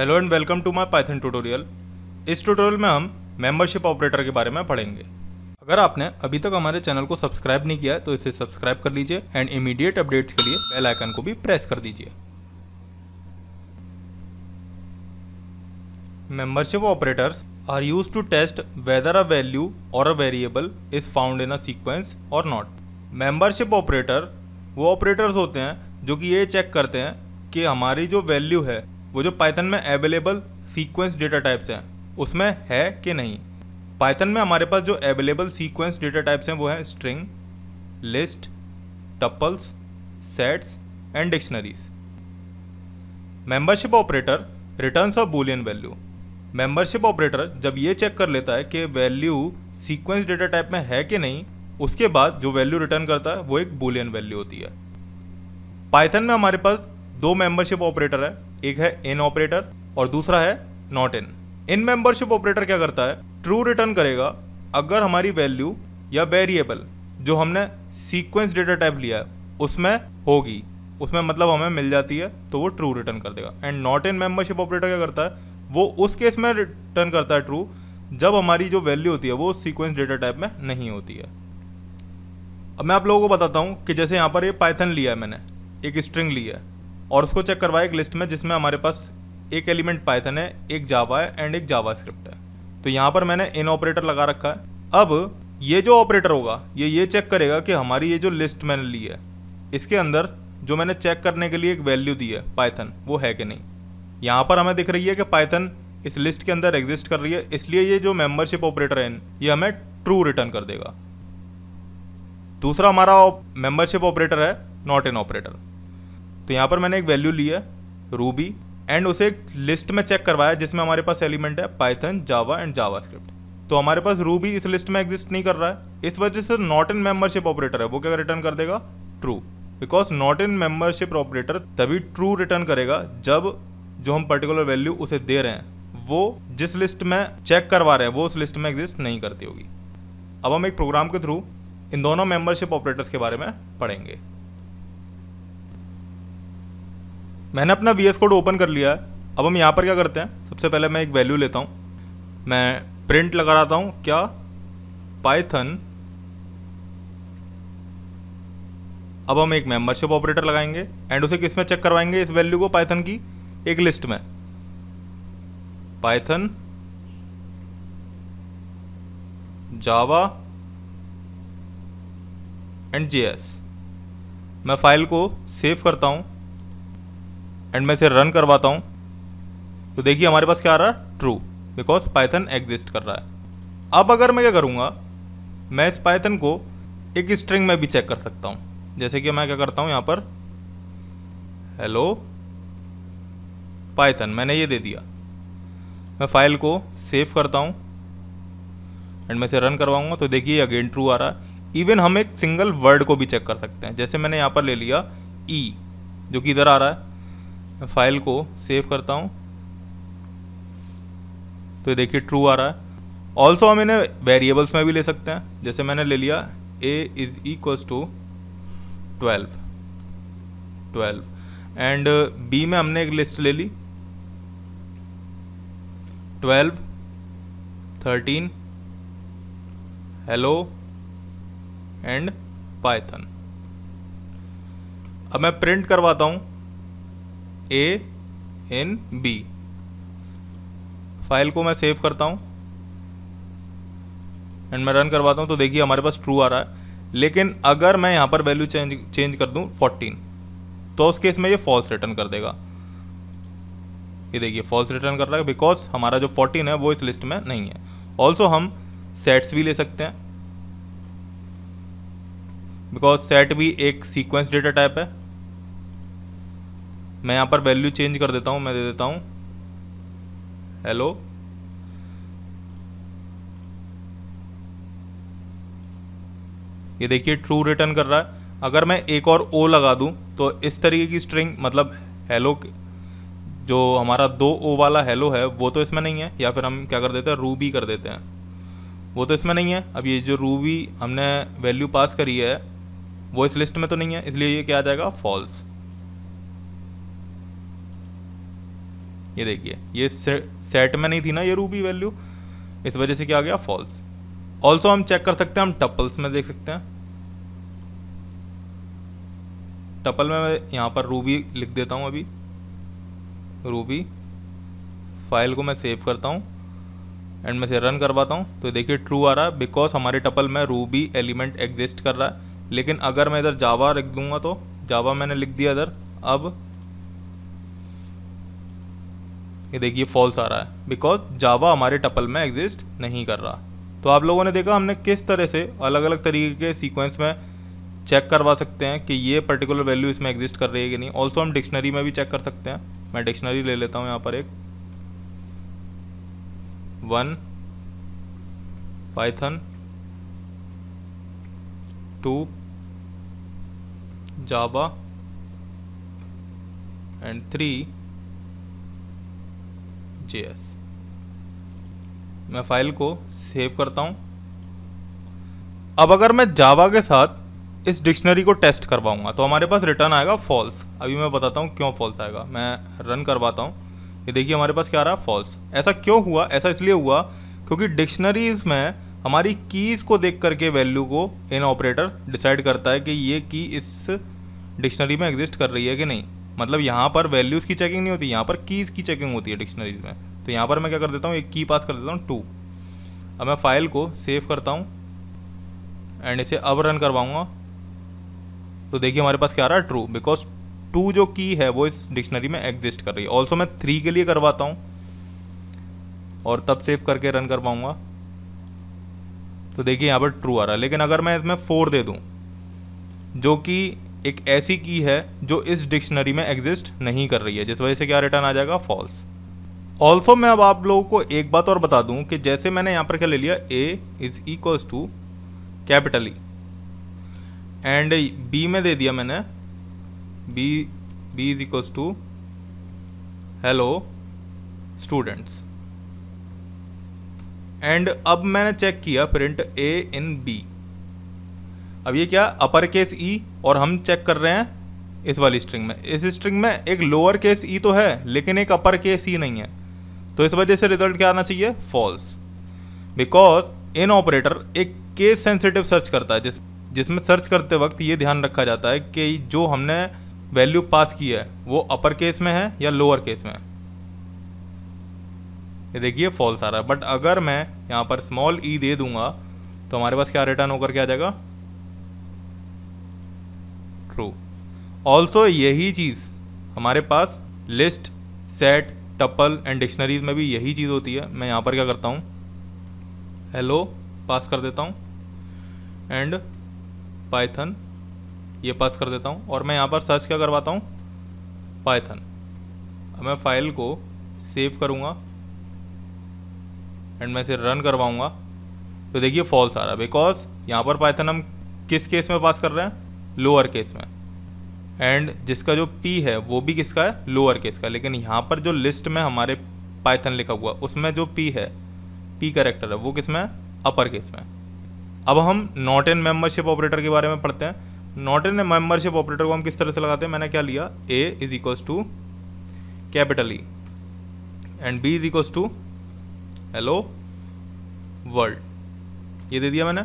hello and welcome to my Python tutorial इस tutorial में हम मेंबरशिप ऑपरेटर के बारे में पढ़ेंगे अगर आपने अभी तक हमारे चैनल को सब्सक्राइब नहीं किया है तो इसे सब्सक्राइब कर लीजिए एंड इमीडिएट अपडेट्स के लिए बेल आइकन को भी प्रेस कर दीजिए membership operators are use to test whether a value or a variable is found in a sequence or not membership operator वो ऑपरेटर्स होते हैं जो कि ये चेक करते हैं कि हमारी जो वैल्यू है वो जो पाइथन में अवेलेबल सीक्वेंस डेटा टाइप्स हैं उसमें है कि नहीं पाइथन में हमारे पास जो अवेलेबल सीक्वेंस डेटा टाइप्स हैं वो हैं string list tuples sets and dictionaries membership operator returns of Boolean value membership operator जब ये चेक कर लेता है कि वैल्यू सीक्वेंस डेटा टाइप में है कि नहीं उसके बाद जो वैल्यू रिटर्न करता है वो एक बुलियन वैल्यू होती है पाइथन में हमारे पास दो मेंबरशिप ऑपरेटर है एक है इन ऑपरेटर और दूसरा है not in in membership operator क्या करता है ट्रू रिटर्न करेगा अगर हमारी वैल्यू या वेरिएबल जो हमने सीक्वेंस डेटा टाइप लिया है उसमें होगी उसमें मतलब हमें मिल जाती है तो वो ट्रू रिटर्न कर देगा and not in membership operator क्या करता है वो उस केस में रिटर्न करता है ट्रू जब हमारी जो वैल्यू होती है वो सीक्वेंस डेटा टाइप में नहीं होती है अब मैं आप लोगों को बताता हूँ कि जैसे यहाँ पर ये पाइथन लिया है मैंने एक स्ट्रिंग लिया है और उसको चेक करवाया एक लिस्ट में जिसमें हमारे पास एक एलिमेंट पाइथन है एक जावा है एंड एक जावा स्क्रिप्ट है तो यहाँ पर मैंने इन ऑपरेटर लगा रखा है अब ये जो ऑपरेटर होगा ये ये चेक करेगा कि हमारी ये जो लिस्ट मैंने ली है इसके अंदर जो मैंने चेक करने के लिए एक वैल्यू दी है पाइथन वो है कि नहीं यहाँ पर हमें दिख रही है कि पाइथन इस लिस्ट के अंदर एग्जिस्ट कर रही है इसलिए ये जो मेंबरशिप ऑपरेटर है ये हमें ट्रू रिटर्न कर देगा दूसरा हमारा मेंबरशिप ऑपरेटर है नॉट इन ऑपरेटर तो यहाँ पर मैंने एक वैल्यू ली है रूबी एंड उसे एक लिस्ट में चेक करवाया जिसमें हमारे पास एलिमेंट है Python Java and JavaScript तो हमारे पास रूबी इस लिस्ट में एग्जिस्ट नहीं कर रहा है इस वजह से नॉट इन मेंबरशिप ऑपरेटर है वो क्या रिटर्न कर देगा true because not in membership operator तभी ट्रू रिटर्न करेगा जब जो हम पर्टिकुलर वैल्यू उसे दे रहे हैं वो जिस लिस्ट में चेक करवा रहे हैं वो उस लिस्ट में एग्जिस्ट नहीं करती होगी अब हम एक प्रोग्राम के थ्रू इन दोनों मेंबरशिप ऑपरेटर्स के बारे में पढ़ेंगे मैंने अपना वी कोड ओपन कर लिया है अब हम यहाँ पर क्या करते हैं सबसे पहले मैं एक वैल्यू लेता हूँ मैं प्रिंट लगा रहा हूँ क्या पाइथन अब हम एक मेंबरशिप ऑपरेटर लगाएंगे एंड उसे किस में चेक करवाएंगे इस वैल्यू को पाइथन की एक लिस्ट में पाइथन जावा एंड जे मैं फाइल को सेव करता हूँ एंड मैं इसे रन करवाता हूँ तो देखिए हमारे पास क्या आ रहा है ट्रू बिकॉज पाइथन एग्जिस्ट कर रहा है अब अगर मैं क्या करूँगा मैं इस पाइथन को एक स्ट्रिंग में भी चेक कर सकता हूँ जैसे कि मैं क्या करता हूँ यहाँ पर हेलो पाइथन मैंने ये दे दिया मैं फाइल को सेव करता हूँ एंड मैं इसे रन करवाऊँगा तो देखिए अगेन ट्रू आ रहा है इवन हम एक सिंगल वर्ड को भी चेक कर सकते हैं जैसे मैंने यहाँ पर ले लिया ई e, जो कि इधर आ रहा है फाइल को सेव करता हूँ तो देखिए ट्रू आ रहा है ऑल्सो हम इन्हें वेरिएबल्स में भी ले सकते हैं जैसे मैंने ले लिया a is equals to twelve twelve and b में हमने एक लिस्ट ले ली twelve thirteen hello and Python अब मैं प्रिंट करवाता हूँ ए एन बी फाइल को मैं सेव करता हूँ एंड मैं रन करवाता हूँ तो देखिए हमारे पास ट्रू आ रहा है लेकिन अगर मैं यहाँ पर वैल्यू चेंज चेंज कर दूँ फोर्टीन तो उस केस में ये फॉल्स रिटर्न कर देगा ये देखिए फॉल्स रिटर्न कर रहा है बिकॉज हमारा जो फोर्टीन है वो इस लिस्ट में नहीं है ऑल्सो हम सेट्स भी ले सकते हैं बिकॉज सेट भी एक सीक्वेंस डेटा टाइप है मैं यहाँ पर वैल्यू चेंज कर देता हूँ मैं दे देता हूँ हेलो ये देखिए ट्रू रिटर्न कर रहा है अगर मैं एक और ओ लगा दूं तो इस तरीके की स्ट्रिंग मतलब हेलो जो हमारा दो ओ वाला हेलो है वो तो इसमें नहीं है या फिर हम क्या कर देते हैं रूबी कर देते हैं वो तो इसमें नहीं है अब ये जो रूबी हमने वैल्यू पास करी है वो इस लिस्ट में तो नहीं है इसलिए ये क्या आ जाएगा फॉल्स ये देखिए ये सेट में नहीं थी ना ये रूबी वैल्यू इस वजह से क्या आ गया फॉल्स ऑल्सो हम चेक कर सकते हैं हम टपल्स में देख सकते हैं टपल में मैं यहाँ पर रूबी लिख देता हूँ अभी रूबी फाइल को मैं सेव करता हूँ एंड मैं से रन करवाता हूँ तो देखिए ट्रू आ रहा है बिकॉज हमारे टपल में रूबी एलिमेंट एग्जिस्ट कर रहा है लेकिन अगर मैं इधर जावा लिख दूंगा तो जावा मैंने लिख दिया इधर अब ये देखिए फॉल्स आ रहा है बिकॉज जावा हमारे टपल में एग्जिस्ट नहीं कर रहा तो आप लोगों ने देखा हमने किस तरह से अलग अलग तरीके के सीक्वेंस में चेक करवा सकते हैं कि ये पर्टिकुलर वैल्यू इसमें एग्जिस्ट कर रही है कि नहीं ऑल्सो हम डिक्शनरी में भी चेक कर सकते हैं मैं डिक्शनरी ले लेता हूँ यहाँ पर एक one Python two Java and three JS मैं फाइल को सेव करता हूँ अब अगर मैं जावा के साथ इस डिक्शनरी को टेस्ट करवाऊँगा तो हमारे पास रिटर्न आएगा फॉल्स अभी मैं बताता हूँ क्यों फॉल्स आएगा मैं रन करवाता हूँ ये देखिए हमारे पास क्या आ रहा है फॉल्स ऐसा क्यों हुआ ऐसा इसलिए हुआ क्योंकि डिक्शनरीज में हमारी कीज़ को देख करके वैल्यू को इन ऑपरेटर डिसाइड करता है कि ये की इस डिक्शनरी में एग्जिस्ट कर रही है कि नहीं मतलब यहाँ पर वैल्यूज़ की चेकिंग नहीं होती यहाँ पर कीज़ की चेकिंग होती है डिक्शनरीज में तो यहाँ पर मैं क्या कर देता हूँ एक की पास कर देता हूँ टू अब मैं फाइल को सेव करता हूँ एंड इसे अब रन करवाऊँगा तो देखिए हमारे पास क्या आ रहा है ट्रू बिकॉज टू जो की है वो इस डिक्शनरी में एग्जिस्ट कर रही है ऑल्सो मैं थ्री के लिए करवाता हूँ और तब सेव करके रन कर पाऊँगा तो देखिए यहाँ पर ट्रू आ रहा है लेकिन अगर मैं इसमें फोर दे दूँ जो कि एक ऐसी की है जो इस डिक्शनरी में एग्जिस्ट नहीं कर रही है जिस वजह से क्या रिटर्न आ जाएगा फॉल्स ऑल्सो मैं अब आप लोगों को एक बात और बता दूं कि जैसे मैंने यहाँ पर क्या ले लिया a is equals to capital E and b में दे दिया मैंने b b is equals to hello students and अब मैंने चेक किया प्रिंट ए इन बी अब ये क्या अपर केस ई और हम चेक कर रहे हैं इस वाली स्ट्रिंग में इस स्ट्रिंग में एक लोअर केस ई तो है लेकिन एक अपर केस ई नहीं है तो इस वजह से रिजल्ट क्या आना चाहिए फॉल्स बिकॉज इन ऑपरेटर एक केस सेंसिटिव सर्च करता है जिस जिसमें सर्च करते वक्त ये ध्यान रखा जाता है कि जो हमने वैल्यू पास की है वो अपर केस में है या लोअर केस में है ये देखिए फॉल्स आ रहा है बट अगर मैं यहाँ पर स्मॉल ई e दे दूंगा तो हमारे पास क्या रिटर्न होकर क्या आ जाएगा थ्रू ऑल्सो यही चीज़ हमारे पास list set tuple and dictionaries में भी यही चीज़ होती है मैं यहाँ पर क्या करता हूँ हेलो पास कर देता हूँ एंड पाइथन ये पास कर देता हूँ और मैं यहाँ पर सर्च क्या करवाता हूँ पाइथन अब मैं फाइल को सेव करूँगा एंड मैं इसे रन करवाऊँगा तो देखिए फॉल्स आ रहा है बिकॉज यहाँ पर पाइथन हम किस केस में पास कर रहे हैं लोअर केस में एंड जिसका जो पी है वो भी किसका है लोअर केस का लेकिन यहाँ पर जो लिस्ट में हमारे पाइथन लिखा हुआ उसमें जो पी है पी करेक्टर है वो किस में अपर केस में अब हम नॉट इन मेम्बरशिप ऑपरेटर के बारे में पढ़ते हैं नॉट इन मेम्बरशिप ऑपरेटर को हम किस तरह से लगाते हैं मैंने क्या लिया a is equals to capital E and b is equals to hello world ये दे दिया मैंने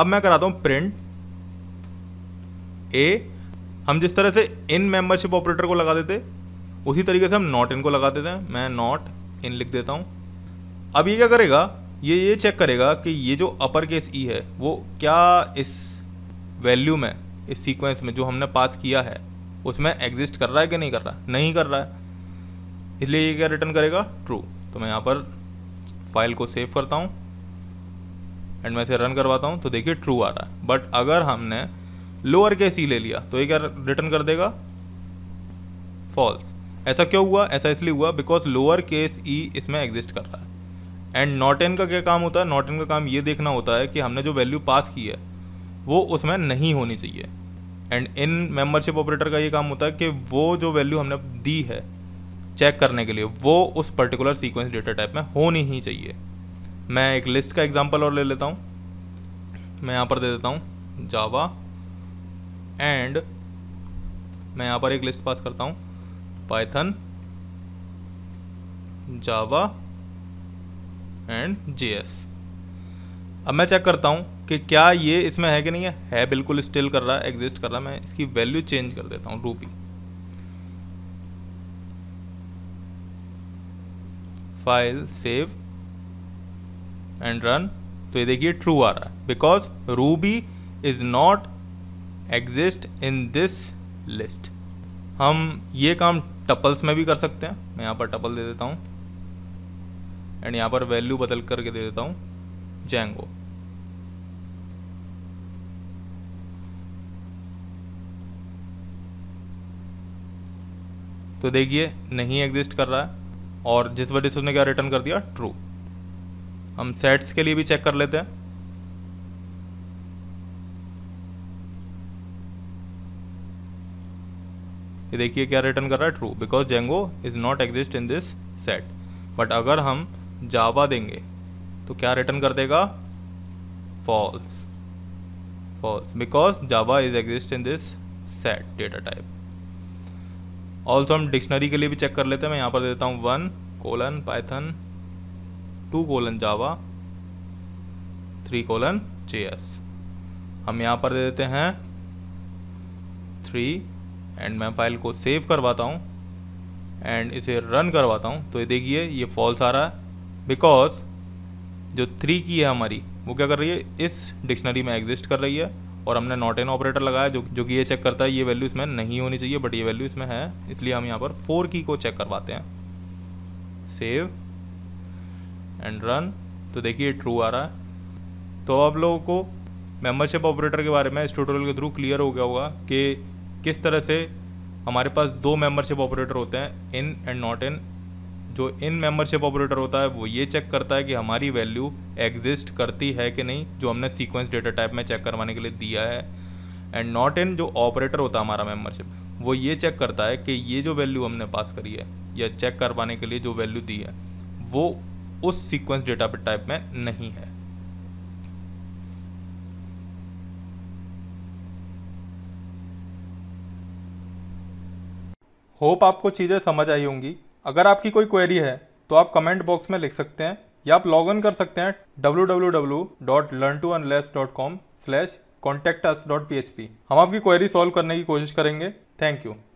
अब मैं कराता हूँ प्रिंट ए हम जिस तरह से इन मेंबरशिप ऑपरेटर को लगा देते उसी तरीके से हम नॉट इन को लगा देते हैं मैं नॉट इन लिख देता हूँ अब ये क्या करेगा ये ये चेक करेगा कि ये जो अपर केस ई है वो क्या इस वैल्यू में इस सीक्वेंस में जो हमने पास किया है उसमें एग्जिस्ट कर रहा है कि नहीं कर रहा है नहीं कर रहा है इसलिए ये क्या रिटर्न करेगा ट्रू तो मैं यहाँ पर फाइल को सेव करता हूँ एंड मैं इसे रन करवाता हूँ तो देखिए ट्रू आ रहा है बट अगर हमने लोअर केस ई ले लिया तो ये क्या रिटर्न कर देगा फॉल्स ऐसा क्यों हुआ ऐसा इसलिए हुआ बिकॉज लोअर केस ई इसमें एग्जिस्ट कर रहा है एंड नॉट एन का क्या काम होता है नॉट एन का काम ये देखना होता है कि हमने जो वैल्यू पास की है वो उसमें नहीं होनी चाहिए एंड इन मेंबरशिप ऑपरेटर का ये काम होता है कि वो जो वैल्यू हमने दी है चेक करने के लिए वो उस पर्टिकुलर सीक्वेंस डेटा टाइप में होनी ही चाहिए मैं एक लिस्ट का एग्जाम्पल और ले लेता हूँ मैं यहाँ पर दे देता हूँ जावा एंड मैं यहाँ पर एक लिस्ट पास करता हूँ पाइथन जावा एंड जे अब मैं चेक करता हूँ कि क्या ये इसमें है कि नहीं है है बिल्कुल स्टिल कर रहा है एग्जिस्ट कर रहा है मैं इसकी वैल्यू चेंज कर देता हूँ रूपी फाइल सेव एंड रन तो ये देखिए ट्रू आ रहा है because Ruby is not exist in this list हम ये काम टपल्स में भी कर सकते हैं मैं यहाँ पर टपल दे देता हूँ एंड यहाँ पर वैल्यू बदल करके दे देता हूँ जेंगो तो देखिए नहीं एग्जिस्ट कर रहा है और जिस वजह से उसने क्या रिटर्न कर दिया ट्रू हम सेट्स के लिए भी चेक कर लेते हैं ये देखिए क्या रिटर्न कर रहा है true because Django is not exist in this set but अगर हम जावा देंगे तो क्या रिटर्न कर देगा false false because Java is exist in this set data type also हम डिक्शनरी के लिए भी चेक कर लेते हैं मैं यहाँ पर देता हूँ one colon Python two colon Java three colon J हम यहाँ पर दे देते हैं थ्री एंड मैं फाइल को सेव करवाता हूँ एंड इसे रन करवाता हूँ तो ये देखिए ये फॉल्स आ रहा है बिकॉज जो थ्री की है हमारी वो क्या कर रही है इस डिक्शनरी में एग्जिस्ट कर रही है और हमने नॉट एन ऑपरेटर लगाया जो जो कि ये चेक करता है ये वैल्यू इसमें नहीं होनी चाहिए बट ये वैल्यू इसमें है इसलिए हम यहाँ पर फोर की को चेक करवाते हैं सेव एंड रन तो देखिए ट्रू आ रहा है तो आप लोगों को मेम्बरशिप ऑपरेटर के बारे में इस ट्यूटोरियल के थ्रू क्लियर हो गया होगा कि किस तरह से हमारे पास दो मेंबरशिप ऑपरेटर होते हैं इन एंड नॉट इन जो इन मेंबरशिप ऑपरेटर होता है वो ये चेक करता है कि हमारी वैल्यू एग्जिस्ट करती है कि नहीं जो हमने सीक्वेंस डेटा टाइप में चेक करवाने के लिए दिया है एंड नॉट इन जो ऑपरेटर होता है हमारा मेंबरशिप वो ये चेक करता है कि ये जो वैल्यू हमने पास करी है या चेक करवाने के लिए जो वैल्यू दी है वो उस सीक्वेंस डेटा टाइप में नहीं है होप आपको चीज़ें समझ आई होंगी अगर आपकी कोई क्वेरी है तो आप कमेंट बॉक्स में लिख सकते हैं या आप लॉग इन कर सकते हैं W W W dot learn to un labs dot com slash contact us dot P H P हम आपकी क्वेरी सॉल्व करने की कोशिश करेंगे थैंक यू